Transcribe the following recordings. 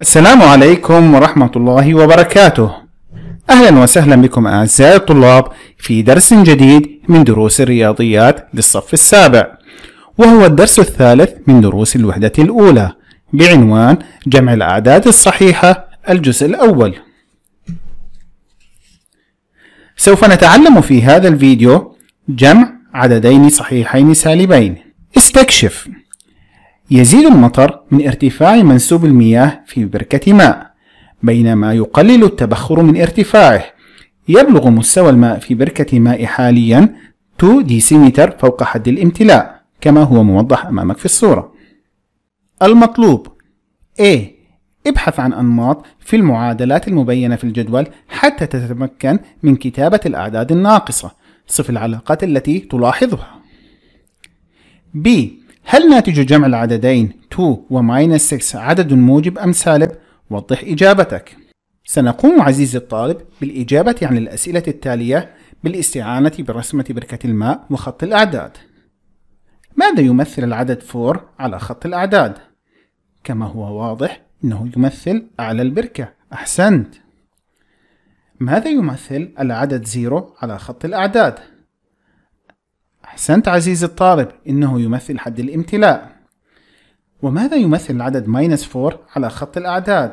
السلام عليكم ورحمة الله وبركاته أهلا وسهلا بكم أعزائي الطلاب في درس جديد من دروس الرياضيات للصف السابع وهو الدرس الثالث من دروس الوحدة الأولى بعنوان جمع الأعداد الصحيحة الجزء الأول سوف نتعلم في هذا الفيديو جمع عددين صحيحين سالبين استكشف يزيد المطر من ارتفاع منسوب المياه في بركة ماء بينما يقلل التبخر من ارتفاعه يبلغ مستوى الماء في بركة ماء حاليا 2 ديسيمتر فوق حد الامتلاء كما هو موضح أمامك في الصورة المطلوب A ابحث عن أنماط في المعادلات المبينة في الجدول حتى تتمكن من كتابة الأعداد الناقصة صف العلاقات التي تلاحظها B هل ناتج جمع العددين 2 و 6 عدد موجب أم سالب؟ وضح إجابتك سنقوم عزيزي الطالب بالإجابة عن الأسئلة التالية بالاستعانة برسمة بركة الماء وخط الأعداد ماذا يمثل العدد 4 على خط الأعداد؟ كما هو واضح إنه يمثل أعلى البركة أحسنت ماذا يمثل العدد 0 على خط الأعداد؟ أحسنت عزيزي الطالب إنه يمثل حد الامتلاء وماذا يمثل العدد ماينس 4 على خط الأعداد؟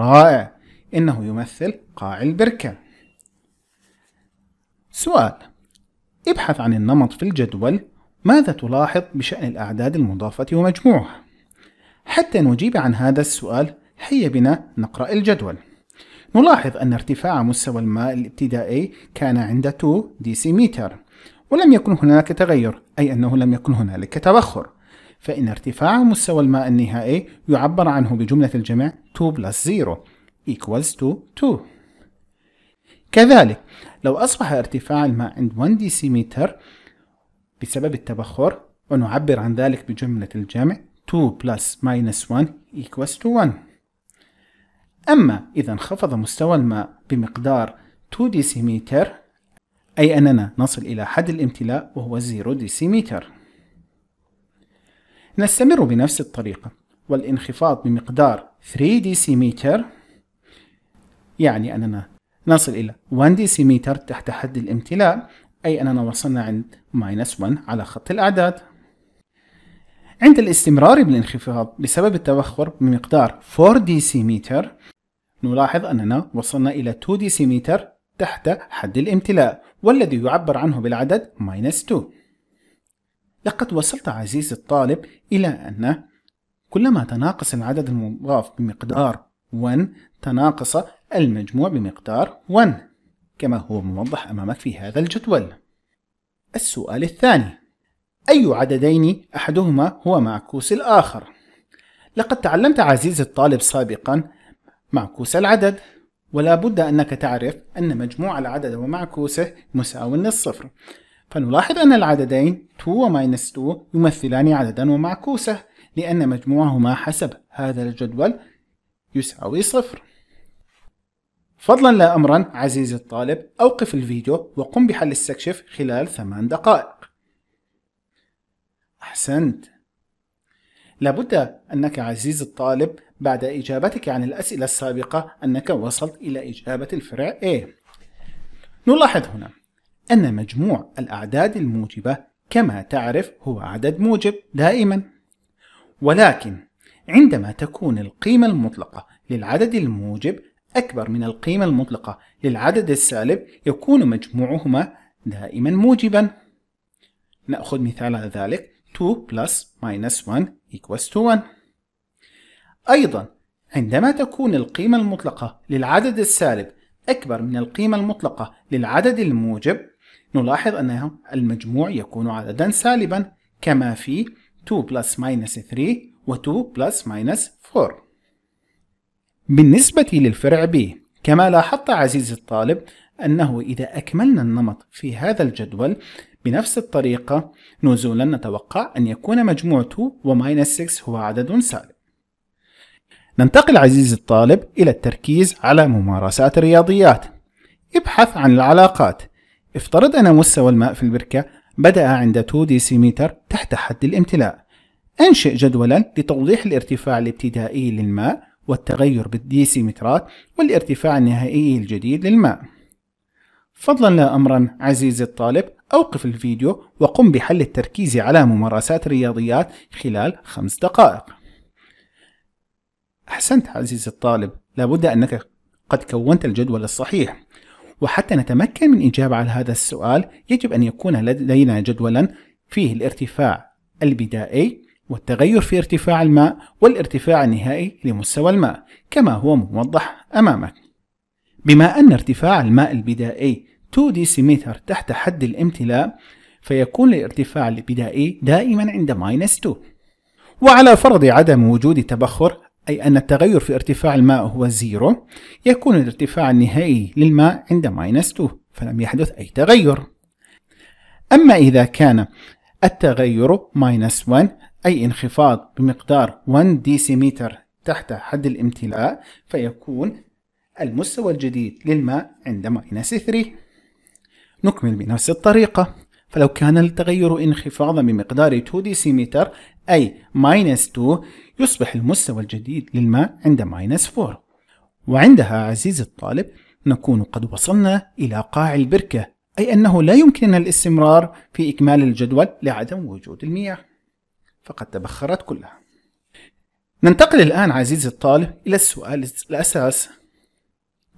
رائع إنه يمثل قاع البركة سؤال ابحث عن النمط في الجدول ماذا تلاحظ بشأن الأعداد المضافة ومجموعها؟ حتى نجيب عن هذا السؤال هيا بنا نقرأ الجدول نلاحظ أن ارتفاع مستوى الماء الابتدائي كان عند 2 ديسيمتر ولم يكن هناك تغير أي أنه لم يكن هنالك تبخر فإن ارتفاع مستوى الماء النهائي يعبر عنه بجملة الجمع 2 plus 0 equals to 2 كذلك لو أصبح ارتفاع الماء عند 1 ديسيمتر بسبب التبخر ونعبر عن ذلك بجملة الجمع 2 plus minus 1 equals to 1 أما إذا انخفض مستوى الماء بمقدار 2 ديسيمتر أي أننا نصل إلى حد الامتلاء وهو 0 ديسيمتر نستمر بنفس الطريقة والانخفاض بمقدار 3 ديسيمتر يعني أننا نصل إلى 1 ديسيمتر تحت حد الامتلاء أي أننا وصلنا عند ماينس 1 على خط الأعداد عند الاستمرار بالانخفاض بسبب التبخر بمقدار 4 ديسيمتر نلاحظ أننا وصلنا إلى 2 ديسيمتر تحت حد الامتلاء والذي يعبر عنه بالعدد minus 2 لقد وصلت عزيزي الطالب إلى أن كلما تناقص العدد المضاف بمقدار 1 تناقص المجموع بمقدار 1 كما هو موضح أمامك في هذا الجدول السؤال الثاني أي عددين أحدهما هو معكوس الآخر؟ لقد تعلمت عزيزي الطالب سابقا معكوس العدد ولا بد أنك تعرف أن مجموع العدد ومعكوسه مساو للصفر فنلاحظ أن العددين 2 و 2 يمثلان عددا ومعكوسه لأن مجموعهما حسب هذا الجدول يساوي صفر فضلا لا أمرا عزيزي الطالب أوقف الفيديو وقم بحل السكشف خلال ثمان دقائق أحسنت لابد أنك عزيزي الطالب بعد إجابتك عن الأسئلة السابقة أنك وصلت إلى إجابة الفرع A نلاحظ هنا أن مجموع الأعداد الموجبة كما تعرف هو عدد موجب دائما ولكن عندما تكون القيمة المطلقة للعدد الموجب أكبر من القيمة المطلقة للعدد السالب يكون مجموعهما دائما موجبا نأخذ مثال على ذلك 2 plus minus 1 equals to 1 أيضا عندما تكون القيمة المطلقة للعدد السالب أكبر من القيمة المطلقة للعدد الموجب نلاحظ أن المجموع يكون عددا سالبا كما في 2 plus minus 3 و 2 plus minus 4 بالنسبة للفرع B كما لاحظت عزيزي الطالب أنه إذا أكملنا النمط في هذا الجدول بنفس الطريقة نزولا نتوقع أن يكون مجموع 2 و 6 هو عدد سالب ننتقل عزيزي الطالب إلى التركيز على ممارسات الرياضيات ابحث عن العلاقات افترض أن مستوى الماء في البركة بدأ عند 2 ديسيمتر تحت حد الامتلاء انشئ جدولا لتوضيح الارتفاع الابتدائي للماء والتغير بالديسيمترات والارتفاع النهائي الجديد للماء فضلا لا أمرا عزيزي الطالب أوقف الفيديو وقم بحل التركيز على ممارسات الرياضيات خلال خمس دقائق أحسنت عزيزي الطالب لابد أنك قد كونت الجدول الصحيح وحتى نتمكن من الإجابة على هذا السؤال يجب أن يكون لدينا جدولا فيه الارتفاع البدائي والتغير في ارتفاع الماء والارتفاع النهائي لمستوى الماء كما هو موضح أمامك بما أن ارتفاع الماء البدائي 2 ديسيمتر تحت حد الامتلاء فيكون الارتفاع البدائي دائما عند ماينس 2 وعلى فرض عدم وجود تبخر أي أن التغير في ارتفاع الماء هو زيرو يكون الارتفاع النهائي للماء عند ماينس 2 فلم يحدث أي تغير أما إذا كان التغير ماينس 1 أي انخفاض بمقدار 1 ديسيمتر تحت حد الامتلاء فيكون المستوى الجديد للماء عند ماينس 3 نكمل بنفس الطريقة فلو كان التغير انخفاضا بمقدار 2 ديسيمتر أي ماينس 2 يصبح المستوى الجديد للماء عند ماينس 4 وعندها عزيزي الطالب نكون قد وصلنا إلى قاع البركة أي أنه لا يمكننا الاستمرار في إكمال الجدول لعدم وجود المياه فقد تبخرت كلها ننتقل الآن عزيزي الطالب إلى السؤال الأساس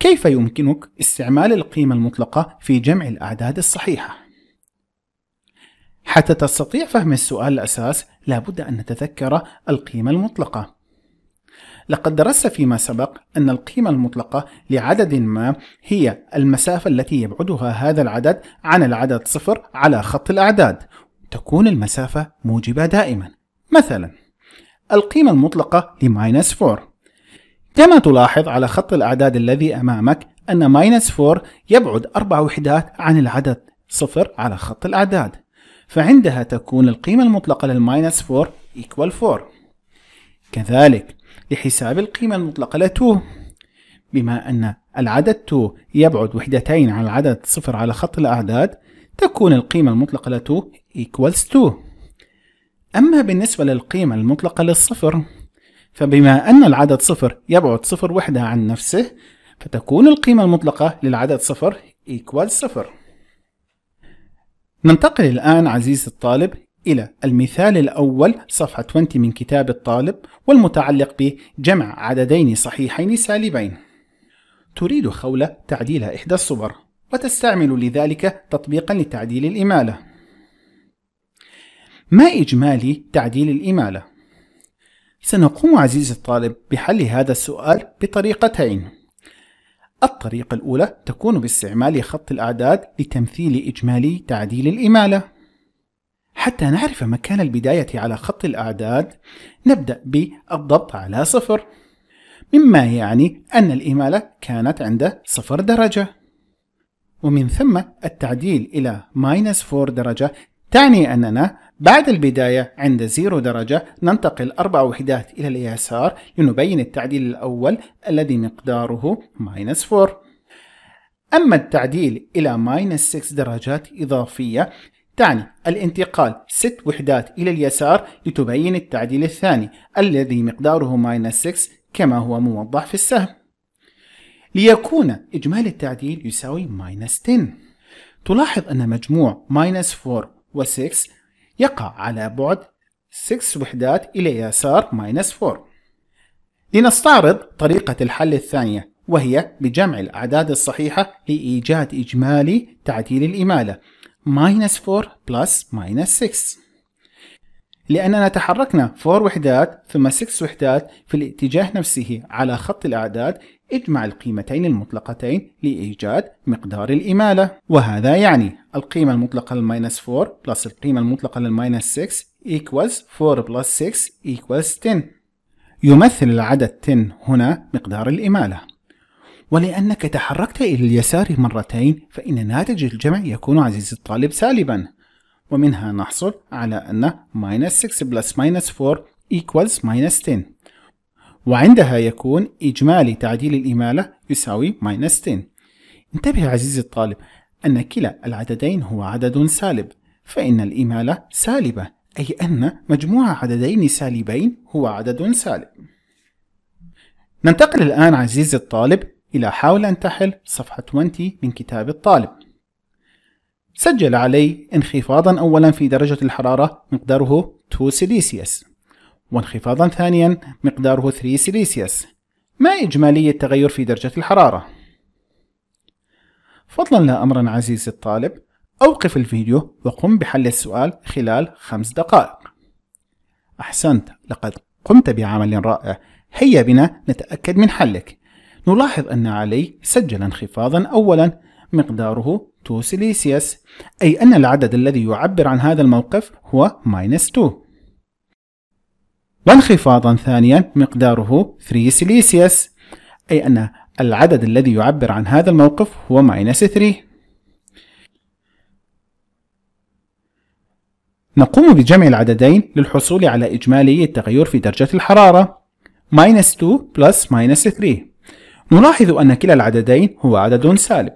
كيف يمكنك استعمال القيمة المطلقة في جمع الأعداد الصحيحة؟ حتى تستطيع فهم السؤال الأساس لابد أن نتذكر القيمة المطلقة لقد درست فيما سبق أن القيمة المطلقة لعدد ما هي المسافة التي يبعدها هذا العدد عن العدد صفر على خط الأعداد تكون المسافة موجبة دائما مثلا القيمة المطلقة لماينس 4 كما تلاحظ على خط الأعداد الذي أمامك أن ماينس 4 يبعد أربع وحدات عن العدد صفر على خط الأعداد فعندها تكون القيمة المطلقة للماينس 4 equal 4 كذلك لحساب القيمة المطلقة ل 2 بما أن العدد 2 يبعد وحدتين عن العدد 0 على خط الأعداد تكون القيمة المطلقة ل 2 equals 2 أما بالنسبة للقيمة المطلقة للصفر فبما أن العدد صفر يبعد صفر وحدة عن نفسه فتكون القيمة المطلقة للعدد صفر equals صفر ننتقل الآن عزيزي الطالب إلى المثال الأول صفحة 20 من كتاب الطالب والمتعلق بجمع عددين صحيحين سالبين تريد خولة تعديل إحدى الصور وتستعمل لذلك تطبيقا لتعديل الإمالة ما إجمالي تعديل الإمالة؟ سنقوم عزيزي الطالب بحل هذا السؤال بطريقتين الطريقة الأولى تكون باستعمال خط الأعداد لتمثيل إجمالي تعديل الإمالة حتى نعرف مكان البداية على خط الأعداد نبدأ بالضبط على صفر مما يعني أن الإمالة كانت عند صفر درجة ومن ثم التعديل إلى ماينس 4 درجة تعني أننا بعد البداية عند زيرو درجة ننتقل أربع وحدات إلى اليسار لنبين التعديل الأول الذي مقداره ماينس 4 أما التعديل إلى ماينس 6 درجات إضافية تعني الانتقال ست وحدات إلى اليسار لتبين التعديل الثاني الذي مقداره ماينس 6 كما هو موضح في السهم ليكون إجمالي التعديل يساوي ماينس 10 تلاحظ أن مجموع ماينس 4 و 6 يقع على بعد 6 وحدات إلى يسار ماينس 4 لنستعرض طريقة الحل الثانية وهي بجمع الأعداد الصحيحة لإيجاد إجمالي تعديل الإمالة ماينس 4 بلس ماينس 6 لأننا تحركنا 4 وحدات ثم 6 وحدات في الاتجاه نفسه على خط الأعداد اجمع القيمتين المطلقتين لإيجاد مقدار الإمالة وهذا يعني القيمة المطلقة للماينس 4 بلس القيمة المطلقة للماينس 6 equals 4 plus 6 equals 10 يمثل العدد 10 هنا مقدار الإمالة ولأنك تحركت إلى اليسار مرتين فإن ناتج الجمع يكون عزيز الطالب سالبا ومنها نحصل على أن minus 6 plus minus 4 equals minus 10 وعندها يكون إجمالي تعديل الإمالة يساوي ماينس 10 انتبه عزيزي الطالب أن كلا العددين هو عدد سالب فإن الإمالة سالبة أي أن مجموع عددين سالبين هو عدد سالب ننتقل الآن عزيزي الطالب إلى حاول أن تحل صفحة 20 من كتاب الطالب سجل علي انخفاضا أولا في درجة الحرارة مقداره 2 سيليسيوس وانخفاضا ثانيا مقداره 3 سيليسيوس ما إجمالي التغير في درجة الحرارة فضلا لا أمرا عزيزي الطالب أوقف الفيديو وقم بحل السؤال خلال خمس دقائق أحسنت لقد قمت بعمل رائع هيا بنا نتأكد من حلك نلاحظ أن علي سجل انخفاضا أولا مقداره 2 سيليسيوس أي أن العدد الذي يعبر عن هذا الموقف هو 2 وانخفاضا ثانيا مقداره 3 سيليسيوس أي أن العدد الذي يعبر عن هذا الموقف هو ماينس 3 نقوم بجمع العددين للحصول على إجمالي التغير في درجة الحرارة ماينس 2 بلس ماينس 3 نلاحظ أن كلا العددين هو عدد سالب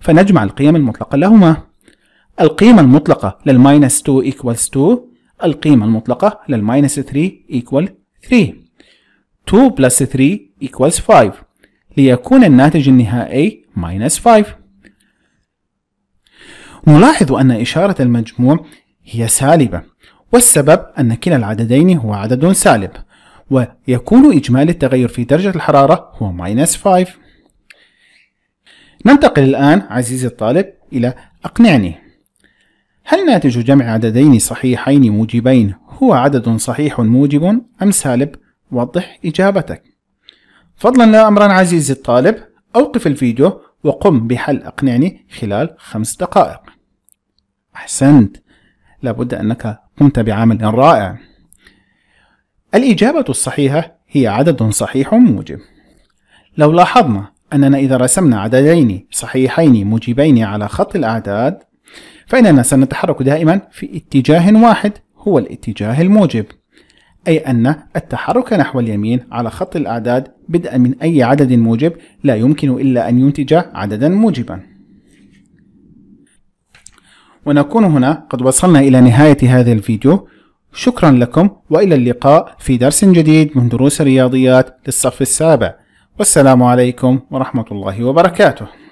فنجمع القيم المطلقة لهما القيمة المطلقة للماينس 2 equals 2 القيمة المطلقة للماينس 3 equal 3 2 plus 3 equals 5 ليكون الناتج النهائي minus 5 نلاحظ أن إشارة المجموع هي سالبة والسبب أن كلا العددين هو عدد سالب ويكون إجمالي التغير في درجة الحرارة هو minus 5 ننتقل الآن عزيزي الطالب إلى أقنعني هل ناتج جمع عددين صحيحين موجبين هو عدد صحيح موجب أم سالب؟ وضح إجابتك فضلا لا أمرا عزيزي الطالب أوقف الفيديو وقم بحل أقنعني خلال خمس دقائق أحسنت لابد أنك قمت بعمل رائع الإجابة الصحيحة هي عدد صحيح موجب لو لاحظنا أننا إذا رسمنا عددين صحيحين موجبين على خط الأعداد فإننا سنتحرك دائما في اتجاه واحد هو الاتجاه الموجب أي أن التحرك نحو اليمين على خط الأعداد بدءا من أي عدد موجب لا يمكن إلا أن ينتج عددا موجبا ونكون هنا قد وصلنا إلى نهاية هذا الفيديو شكرا لكم وإلى اللقاء في درس جديد من دروس الرياضيات للصف السابع والسلام عليكم ورحمة الله وبركاته